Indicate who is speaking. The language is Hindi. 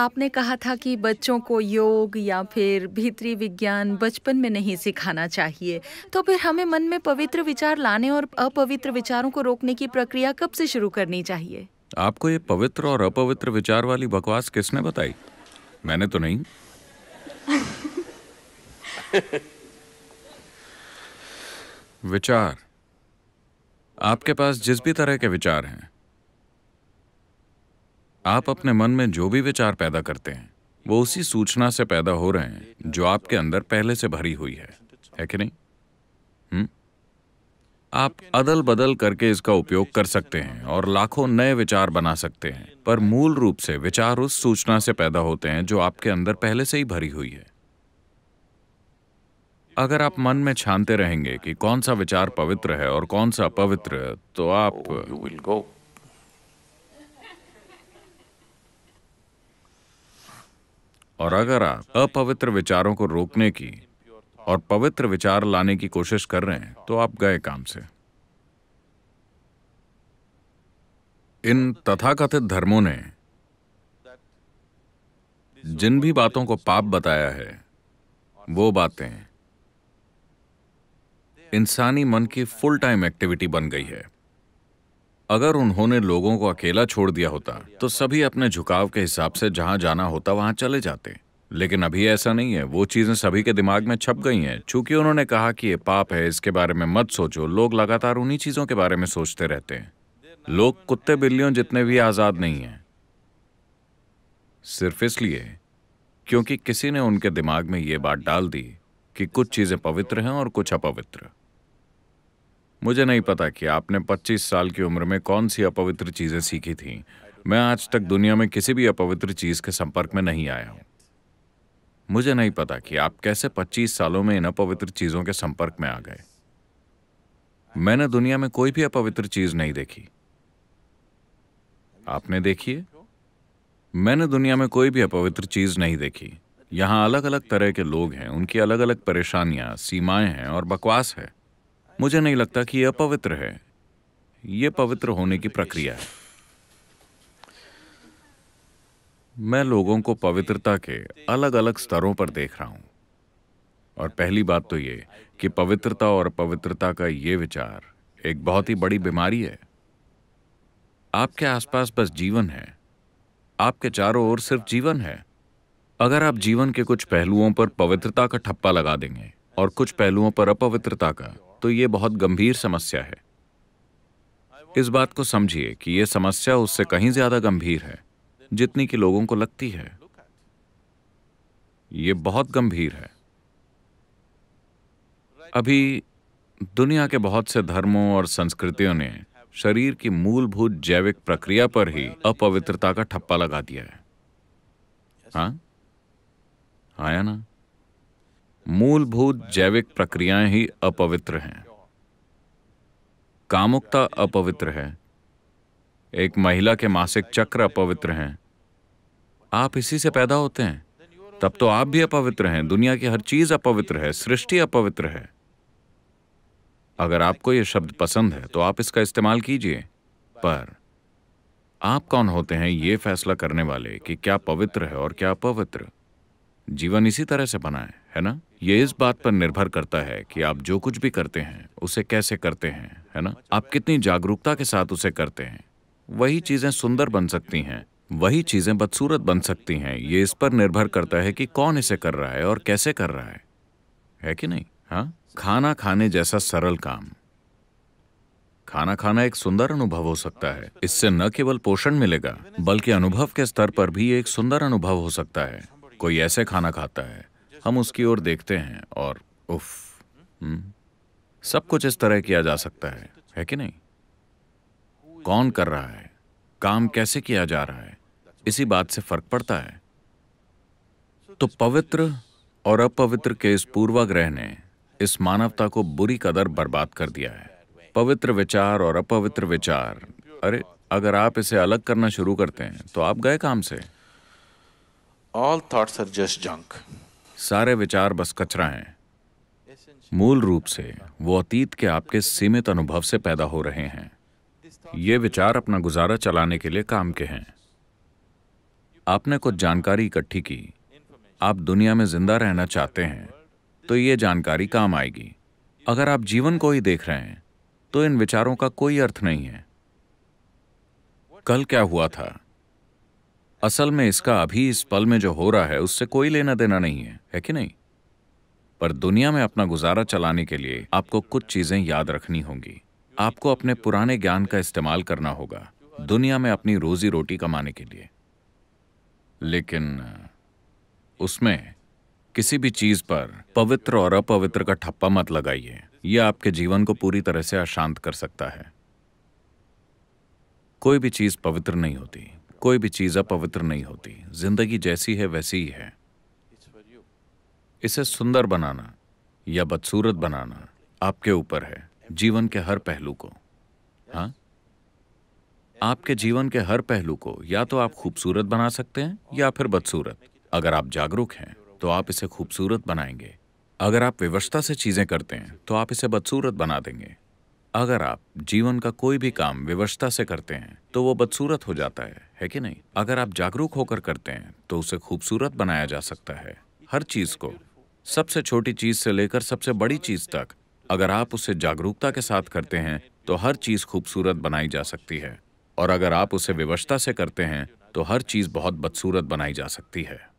Speaker 1: आपने कहा था कि बच्चों को योग या फिर भीतरी विज्ञान बचपन में नहीं सिखाना चाहिए तो फिर हमें मन में पवित्र विचार लाने और अपवित्र विचारों को रोकने की प्रक्रिया कब से शुरू करनी चाहिए आपको ये पवित्र और अपवित्र विचार वाली बकवास किसने बताई मैंने तो नहीं विचार आपके पास जिस भी तरह के विचार हैं आप अपने मन में जो भी विचार पैदा करते हैं वो उसी सूचना से पैदा हो रहे हैं जो आपके अंदर पहले से भरी हुई है है कि नहीं हुँ? हम्म? आप अदल बदल करके इसका उपयोग कर सकते हैं और लाखों नए विचार बना सकते हैं पर मूल रूप से विचार उस सूचना से पैदा होते हैं जो आपके अंदर पहले से ही भरी हुई है अगर आप मन में छानते रहेंगे कि कौन सा विचार पवित्र है और कौन सा पवित्र तो आप यू oh, गो और अगर आप अपवित्र विचारों को रोकने की और पवित्र विचार लाने की कोशिश कर रहे हैं तो आप गए काम से इन तथाकथित धर्मों ने जिन भी बातों को पाप बताया है वो बातें इंसानी मन की फुल टाइम एक्टिविटी बन गई है अगर उन्होंने लोगों को अकेला छोड़ दिया होता तो सभी अपने झुकाव के हिसाब से जहां जाना होता वहां चले जाते लेकिन अभी ऐसा नहीं है वो चीज़ें सभी के दिमाग में छप गई हैं चूंकि उन्होंने कहा कि ये पाप है इसके बारे में मत सोचो लोग लगातार उन्हीं चीज़ों के बारे में सोचते रहते हैं लोग कुत्ते बिल्लियों जितने भी आज़ाद नहीं है सिर्फ इसलिए क्योंकि किसी ने उनके दिमाग में ये बात डाल दी कि कुछ चीज़ें पवित्र हैं और कुछ अपवित्र मुझे नहीं पता कि आपने 25 साल की उम्र में कौन सी अपवित्र चीज़ें सीखी थीं। मैं आज तक दुनिया में किसी भी अपवित्र चीज़ के संपर्क में नहीं आया हूं मुझे नहीं पता कि आप कैसे 25 सालों में इन अपवित्र चीज़ों के संपर्क में आ गए मैंने दुनिया में कोई भी अपवित्र चीज़ नहीं देखी आपने देखी मैंने दुनिया में कोई भी अपवित्र चीज़ नहीं देखी यहां अलग अलग तरह के लोग हैं उनकी अलग अलग परेशानियां सीमाएं हैं और बकवास है मुझे नहीं लगता कि यह पवित्र है यह पवित्र होने की प्रक्रिया है मैं लोगों को पवित्रता के अलग अलग स्तरों पर देख रहा हूं और पहली बात तो यह कि पवित्रता और पवित्रता का ये विचार एक बहुत ही बड़ी बीमारी है आपके आसपास बस जीवन है आपके चारों ओर सिर्फ जीवन है अगर आप जीवन के कुछ पहलुओं पर पवित्रता का ठप्पा लगा देंगे और कुछ पहलुओं पर अपवित्रता का तो ये बहुत गंभीर समस्या है इस बात को समझिए कि यह समस्या उससे कहीं ज्यादा गंभीर है जितनी कि लोगों को लगती है ये बहुत गंभीर है अभी दुनिया के बहुत से धर्मों और संस्कृतियों ने शरीर की मूलभूत जैविक प्रक्रिया पर ही अपवित्रता का ठप्पा लगा दिया है हाँ आया ना मूलभूत जैविक प्रक्रियाएं ही अपवित्र हैं कामुकता अपवित्र है एक महिला के मासिक चक्र अपवित्र हैं आप इसी से पैदा होते हैं तब तो आप भी अपवित्र हैं दुनिया की हर चीज अपवित्र है सृष्टि अपवित्र है अगर आपको यह शब्द पसंद है तो आप इसका इस्तेमाल कीजिए पर आप कौन होते हैं यह फैसला करने वाले कि क्या पवित्र है और क्या अपवित्र जीवन इसी तरह से बनाए है ना ये इस बात पर निर्भर करता है कि आप जो कुछ भी करते हैं उसे कैसे करते हैं है ना आप कितनी जागरूकता के साथ उसे करते हैं वही चीजें सुंदर बन सकती हैं वही चीजें बदसूरत बन सकती हैं ये इस पर निर्भर करता है कि कौन इसे कर रहा है और कैसे कर रहा है है कि नहीं हाँ खाना खाने जैसा सरल काम खाना खाना एक सुंदर अनुभव हो सकता है इससे न केवल पोषण मिलेगा बल्कि अनुभव के स्तर पर भी एक सुंदर अनुभव हो सकता है कोई ऐसे खाना खाता है हम उसकी ओर देखते हैं और उफ हुँ? हम्म, सब कुछ इस तरह किया जा सकता है है कि नहीं कौन कर रहा है काम कैसे किया जा रहा है इसी बात से फर्क पड़ता है तो पवित्र और अपवित्र के इस पूर्वाग्रह ने इस मानवता को बुरी कदर बर्बाद कर दिया है पवित्र विचार और अपवित्र विचार अरे अगर आप इसे अलग करना शुरू करते हैं तो आप गए काम से all thoughts are just junk सारे विचार बस कचरा हैं मूल रूप से वो अतीत के आपके सीमित अनुभव से पैदा हो रहे हैं ये विचार अपना गुजारा चलाने के लिए काम के हैं आपने कुछ जानकारी इकट्ठी की आप दुनिया में जिंदा रहना चाहते हैं तो ये जानकारी काम आएगी अगर आप जीवन को ही देख रहे हैं तो इन विचारों का कोई अर्थ नहीं है कल क्या हुआ था असल में इसका अभी इस पल में जो हो रहा है उससे कोई लेना देना नहीं है है कि नहीं पर दुनिया में अपना गुजारा चलाने के लिए आपको कुछ चीजें याद रखनी होंगी आपको अपने पुराने ज्ञान का इस्तेमाल करना होगा दुनिया में अपनी रोजी रोटी कमाने के लिए लेकिन उसमें किसी भी चीज पर पवित्र और अपवित्र का ठप्पा मत लगाइए यह आपके जीवन को पूरी तरह से अशांत कर सकता है कोई भी चीज पवित्र नहीं होती कोई भी चीज़ अपवित्र नहीं होती जिंदगी जैसी है वैसी ही है इसे सुंदर बनाना या बदसूरत बनाना आपके ऊपर है जीवन के हर पहलू को हाँ आपके जीवन के हर पहलू को या तो आप खूबसूरत बना सकते हैं या फिर बदसूरत अगर आप जागरूक हैं तो आप इसे खूबसूरत बनाएंगे अगर आप विवशता से चीज़ें करते हैं तो आप इसे बदसूरत बना देंगे अगर आप जीवन का कोई भी काम व्यवस्था से करते हैं तो वो बदसूरत हो जाता है है कि नहीं अगर आप जागरूक होकर करते हैं तो उसे खूबसूरत बनाया जा सकता है हर चीज को सबसे छोटी चीज से लेकर सबसे बड़ी चीज तक अगर आप उसे जागरूकता के साथ करते हैं तो हर चीज खूबसूरत बनाई जा सकती है और अगर आप उसे व्यवस्था से करते हैं तो हर चीज बहुत बदसूरत बनाई जा सकती है